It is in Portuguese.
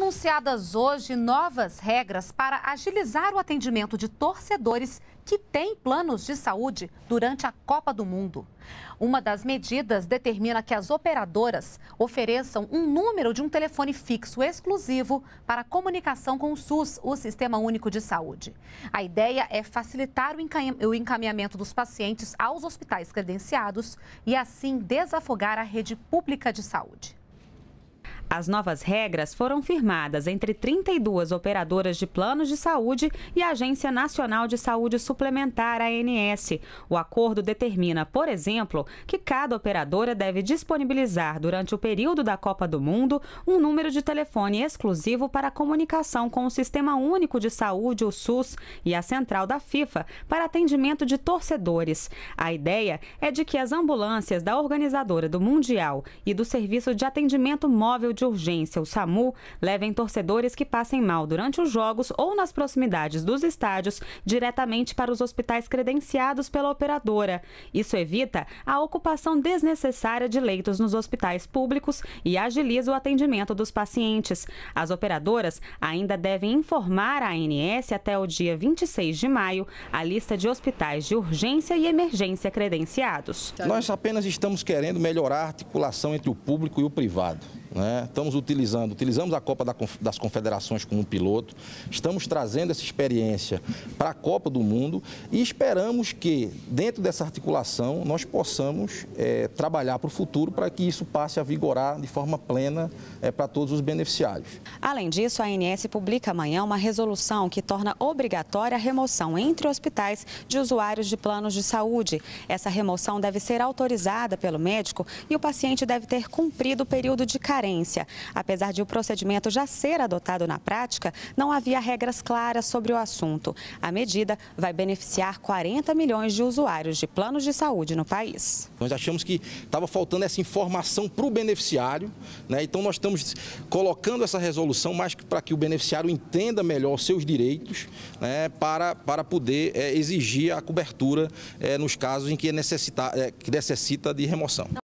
anunciadas hoje novas regras para agilizar o atendimento de torcedores que têm planos de saúde durante a Copa do Mundo. Uma das medidas determina que as operadoras ofereçam um número de um telefone fixo exclusivo para comunicação com o SUS, o Sistema Único de Saúde. A ideia é facilitar o encaminhamento dos pacientes aos hospitais credenciados e assim desafogar a rede pública de saúde. As novas regras foram firmadas entre 32 operadoras de planos de saúde e a Agência Nacional de Saúde Suplementar, ANS. O acordo determina, por exemplo, que cada operadora deve disponibilizar, durante o período da Copa do Mundo, um número de telefone exclusivo para comunicação com o Sistema Único de Saúde, o SUS, e a central da FIFA para atendimento de torcedores. A ideia é de que as ambulâncias da organizadora do Mundial e do Serviço de Atendimento Móvel de de urgência, o SAMU, levem torcedores que passem mal durante os jogos ou nas proximidades dos estádios diretamente para os hospitais credenciados pela operadora. Isso evita a ocupação desnecessária de leitos nos hospitais públicos e agiliza o atendimento dos pacientes. As operadoras ainda devem informar a ANS até o dia 26 de maio a lista de hospitais de urgência e emergência credenciados. Nós apenas estamos querendo melhorar a articulação entre o público e o privado. Né? Estamos utilizando, utilizamos a Copa das Confederações como piloto, estamos trazendo essa experiência para a Copa do Mundo e esperamos que, dentro dessa articulação, nós possamos é, trabalhar para o futuro para que isso passe a vigorar de forma plena é, para todos os beneficiários. Além disso, a ANS publica amanhã uma resolução que torna obrigatória a remoção entre hospitais de usuários de planos de saúde. Essa remoção deve ser autorizada pelo médico e o paciente deve ter cumprido o período de carência carência. Apesar de o procedimento já ser adotado na prática, não havia regras claras sobre o assunto. A medida vai beneficiar 40 milhões de usuários de planos de saúde no país. Nós achamos que estava faltando essa informação para o beneficiário, né? então nós estamos colocando essa resolução mais para que o beneficiário entenda melhor os seus direitos, né? para, para poder é, exigir a cobertura é, nos casos em que, é, que necessita de remoção.